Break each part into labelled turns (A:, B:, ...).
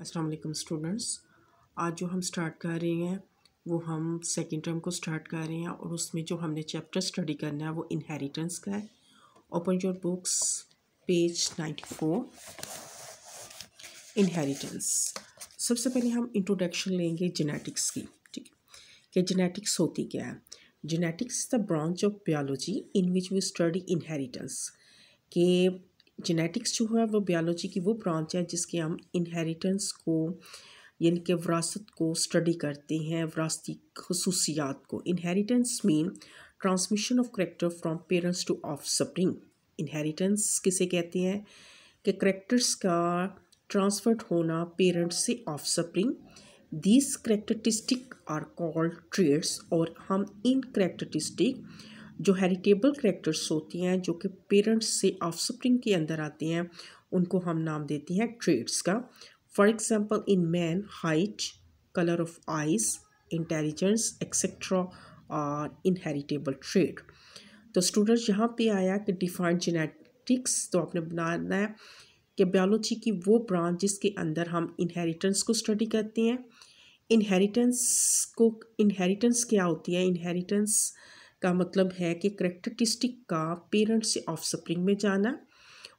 A: Aslam students आज जो हम स्टार्ट कर रहे हैं वो हम सेकेंड टर्म को स्टार्ट कर रहे हैं और उसमें जो हमने चैप्टर स्टडी करना है वो इनहेरिटेंस का है open your books page ninety four inheritance सबसे पहले हम इंट्रोडक्शन लेंगे जेनेटिक्स की ठीक है कि जेनेटिक्स होती क्या है genetics is the branch of biology in which we study inheritance के जेनेटिक्स जो है वो बायोलॉजी की वो ब्रांच है जिसके हम इनहेरिटेंस को यानी कि विरासत को स्टडी करते हैं विरासती खसूसियात को inheritance mean transmission of character from parents to offspring inheritance किसे कहते हैं कि करेक्टर्स का ट्रांसफर्ड होना पेरेंट्स से offspring these characteristic are called traits और हम इन करेक्टरिस्टिक जो हेरिटेबल करेक्टर्स होती हैं जो कि पेरेंट्स से ऑफस्प्रिंग के अंदर आती हैं उनको हम नाम देते हैं ट्रेड्स का for example in man height colour of eyes intelligence etcetera और इनहेरिटेबल ट्रेड तो स्टूडेंट्स यहाँ पे आया कि डिफाइंड जेनेटिक्स तो आपने बनाना है कि बायोलॉजी की वो ब्रांच जिसके अंदर हम इनहेरिटेंस को स्टडी करते हैं इनहेरिटेंस को इनहेरिटेंस क्या होती है इनहेरिटेंस का मतलब है कि करेक्टरिस्टिक का पेरेंट्स से ऑफ स्प्रिंग में जाना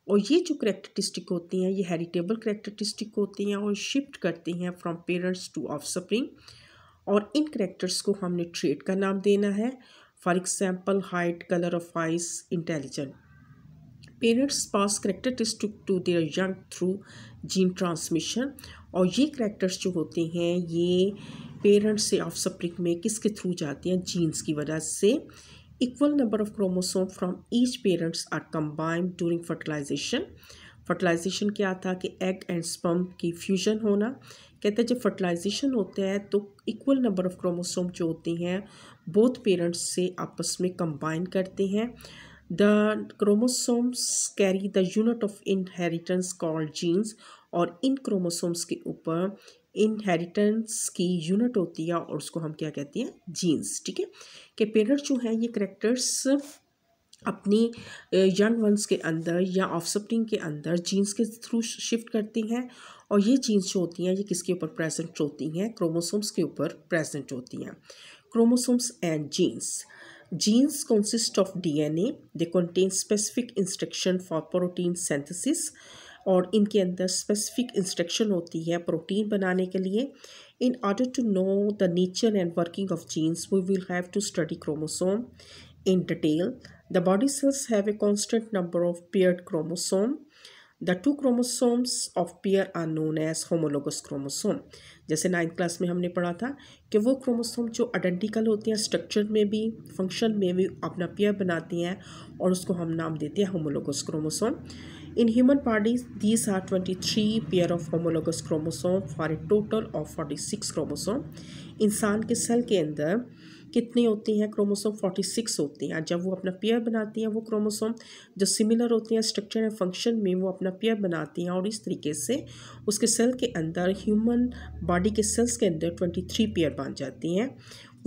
A: और ये जो करेक्टरिस्टिक होती हैं ये हेरिटेबल करेक्टरिस्टिक होती हैं और शिफ्ट करती हैं from parents to offspring और इन करेक्टर्स को हमने ट्रेड का नाम देना है for example height colour of eyes intelligent parents pass characteristic to their young through gene transmission और ये करेक्टर्स जो होते हैं ये पेरेंट्स से ऑफ सप्रिक में किसके थ्रू जाती हैं जीन्स की वजह से equal number of chromosome from each parents are combined during fertilization fertilization क्या था कि एग एंड स्पम की फ्यूजन होना कहते हैं जब फर्टिलाइजेशन होता है तो इक्वल नंबर ऑफ क्रोमोसोम जो होते हैं बोथ पेरेंट्स से आपस में कंबाइन करते हैं the chromosomes carry the unit of inheritance called genes और इन क्रोमोसोम्स के ऊपर इनहेरिटेंस की यूनिट होती है और उसको हम क्या कहते हैं जीन्स ठीक है कि पेरेंट्स जो हैं ये करेक्टर्स अपनी यंग वंस के अंदर या ऑफस्प्रिंग के अंदर जीन्स के थ्रू शिफ्ट करती हैं और ये जीन्स जो होती हैं ये किसके ऊपर प्रेजेंट होती हैं क्रोमोसोम्स के ऊपर प्रेजेंट होती हैं chromosomes and genes genes consist of DNA they contain specific instruction for protein synthesis और इनके अंदर स्पेसिफिक इंस्ट्रक्शन होती है प्रोटीन बनाने के लिए in order to know the nature and working of genes we will have to study chromosome in detail the body cells have a constant number of paired chromosome the two chromosomes of pair are known as homologous chromosome जैसे ninth class में हमने पढ़ा था कि वो chromosome जो identical होते हैं स्ट्रक्चर में भी फंक्शन में भी अपना पेयर बनाती हैं और उसको हम नाम देते हैं homologous chromosome in human bodies these are twenty three pair of homologous chromosome for a total of forty six chromosome इंसान के सेल के अंदर कितनी होती हैं क्रोमोसोम फोर्टी सिक्स होती हैं जब वो अपना पेयर बनाती हैं वो क्रोमोसोम जो सिमिलर होती हैं स्ट्रक्चर एंड फंक्शन में वो अपना पेयर बनाती हैं और इस तरीके से उसके सेल के अंदर ह्यूमन बॉडी के सेल्स के अंदर ट्वेंटी थ्री पेयर बन जाती हैं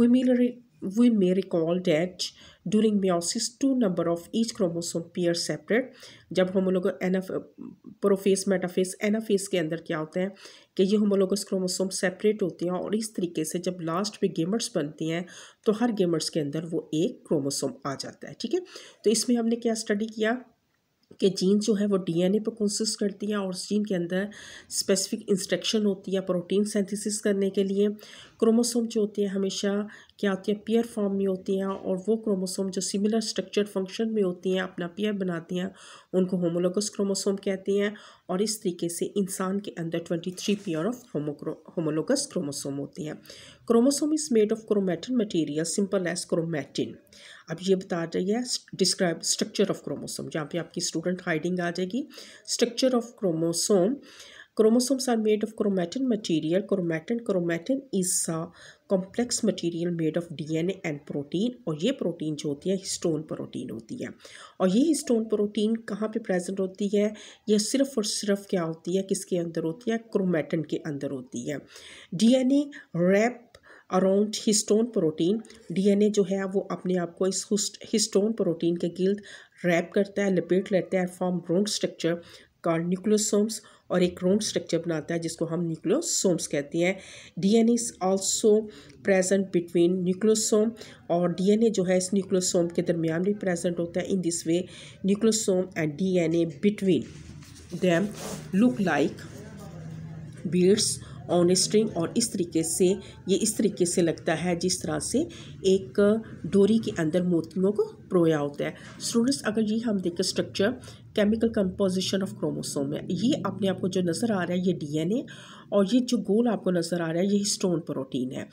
A: वीमिलरी we may recall that during meiosis two number of each chromosome pair separate जब हम लोग प्रोफेस मेटाफेस एनाफेस के अंदर क्या होता है कि ये होमोलोगस क्रोमोसोम सेपरेट होते हैं और इस तरीके से जब लास्ट में गेमर्स बनती हैं तो हर गेमर्स के अंदर वो एक क्रोमोसोम आ जाता है ठीक है तो इसमें हमने क्या स्टडी किया कि जीन जो है वो डीएनए पर कंसिस्ट करती है और जीन के अंदर स्पेसिफिक इंस्ट्रक्शन होती है प्रोटीन सेंथिसिस करने के लिए क्रोमोसोम जो होते हैं हमेशा क्या होते हैं पेयर फॉर्म में होते हैं और वो क्रोमोसोम जो सिमिलर स्ट्रक्चर फंक्शन में होती हैं अपना पेयर बनाती हैं उनको होमोलोगस क्रोमोसोम कहते हैं और इस तरीके से इंसान के अंदर ट्वेंटी थ्री पेयर ऑफ होमोक्रो होमोलोगस क्रोमोसोम होते हैं chromosome is made of chromatin material simple as chromatin अब ये बता रही है डिस्क्राइब स्ट्रक्चर ऑफ क्रोमोसोम जहाँ पे आपकी स्टूडेंट हाइडिंग आ जाएगी structure of chromosome Chromosomes are made of chromatin material. Chromatin chromatin is a complex material made of DNA and protein. और ये protein जो होती है histone protein होती है और ये histone protein कहाँ पे present होती है ये सिर्फ और सिर्फ क्या होती है किसके अंदर होती है क्रोमेटिन के अंदर होती है DNA wrap around histone protein DNA जो है वो अपने आप को इस हिस्टोन प्रोटीन के गिल्ड रैप करता है लपेट लेता है form round structure call nucleosomes और एक क्रोम स्ट्रक्चर बनाता है जिसको हम न्यूक्लियोसोम्स कहते हैं DNA is also present between nucleosome और डीएनए जो है इस न्यूक्लियोसोम के दरमियान भी प्रेजेंट होता है in this way nucleosome and DNA between them look like beads on string और इस तरीके से ये इस तरीके से लगता है जिस तरह से एक डोरी के अंदर मोतियों को प्रोया होता है स्टूडेंट्स अगर ये हम देखें structure chemical composition of chromosome है ये अपने आपको जो नज़र आ रहा है ये डीएनए और ये जो गोल आपको नज़र आ रहा है ये स्टोन प्रोटीन है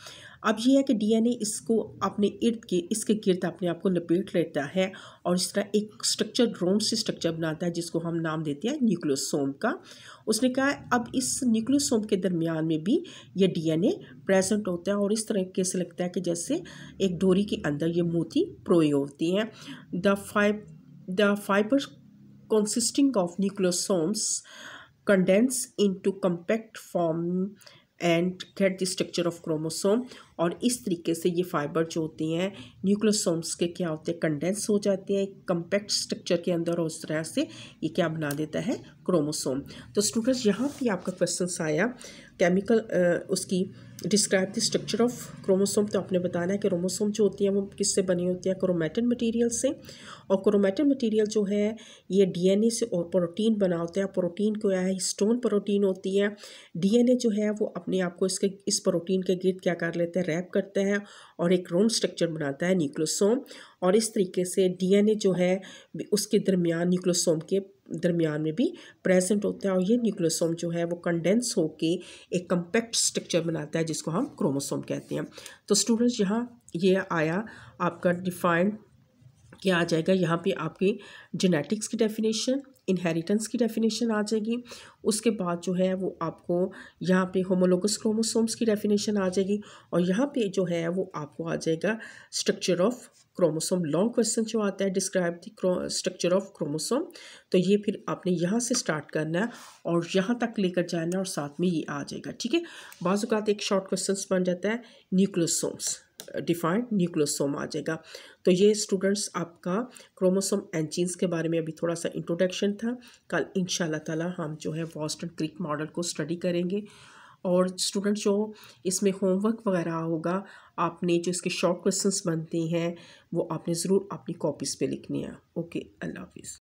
A: अब ये है कि डीएनए इसको अपने इर्द के इसके गिर्द अपने आप को लपेट लेता है और इस तरह एक स्ट्रक्चर ड्रोन से स्ट्रक्चर बनाता है जिसको हम नाम देते हैं न्यूक्लियोसोम का उसने कहा अब इस न्यूक्लियोसोम के दरमियान में भी ये डीएनए प्रेजेंट होता है और इस तरह से लगता है कि जैसे एक डोरी के अंदर ये मोती प्रोए होती हैं the five the fibre consisting of nucleosomes condense into compact form and get the structure of chromosome और इस तरीके से ये फाइबर जो होते हैं न्यूक्लोसोम्स के क्या होते हैं कंडेंस हो जाते हैं कंपैक्ट स्ट्रक्चर के अंदर और उस तरह से ये क्या बना देता है क्रोमोसोम तो स्टूडेंट्स यहाँ पे आपका क्वेश्चन आया केमिकल उसकी describe the structure of chromosome तो आपने बताना है कि क्रोमोसोम जो होती हैं वो किससे बनी होती है क्रोमेटिन मटेरियल से और क्रोमेटिन मटेरियल जो है ये डीएनए से और प्रोटीन बना होता है प्रोटीन को है स्टोन प्रोटीन होती है डीएनए जो है वो अपने आप को इसके इस प्रोटीन के गिर्द क्या कर लेते हैं रैप करते हैं और एक रोम स्ट्रक्चर बनाता है न्यूक्लोसोम और इस तरीके से ए जो है उसके दरमियान न्यूक्लोसोम के दरमियान में भी प्रेजेंट होता है और ये न्यूक्लियोसोम जो है वो कंडेंस होके एक कम्पैक्ट स्ट्रक्चर बनाता है जिसको हम क्रोमोसोम कहते हैं तो स्टूडेंट्स यहाँ ये आया आपका डिफाइंड क्या आ जाएगा यहाँ पे आपके जेनेटिक्स की डेफिनेशन इनहेरिटेंस की डेफिनेशन आ जाएगी उसके बाद जो है वो आपको यहाँ पे होमोलोगस क्रोमोसोम्स की डेफिनेशन आ जाएगी और यहाँ पे जो है वो आपको आ जाएगा structure of chromosome long question जो आता है describe the structure of chromosome तो ये फिर आपने यहाँ से स्टार्ट करना है और यहाँ तक लेकर जाना है और साथ में ये आ जाएगा ठीक है बाजूकात एक शॉर्ट क्वेश्चन बन जाता है न्यूक्लोसोम्स डिफाइंड न्यूक्लोसोम आ जाएगा तो ये स्टूडेंट्स आपका क्रोमोसोम एंजीन्स के बारे में अभी थोड़ा सा इंट्रोडक्शन था कल इन ताला हम जो है वॉस्टन क्रिक मॉडल को स्टडी करेंगे और स्टूडेंट जो इसमें होमवर्क वगैरह होगा आपने जो इसके शॉर्ट क्वेश्चंस बनते हैं वो आपने ज़रूर अपनी कॉपीज़ पे लिखने हैं ओके अल्लाह हाफिज़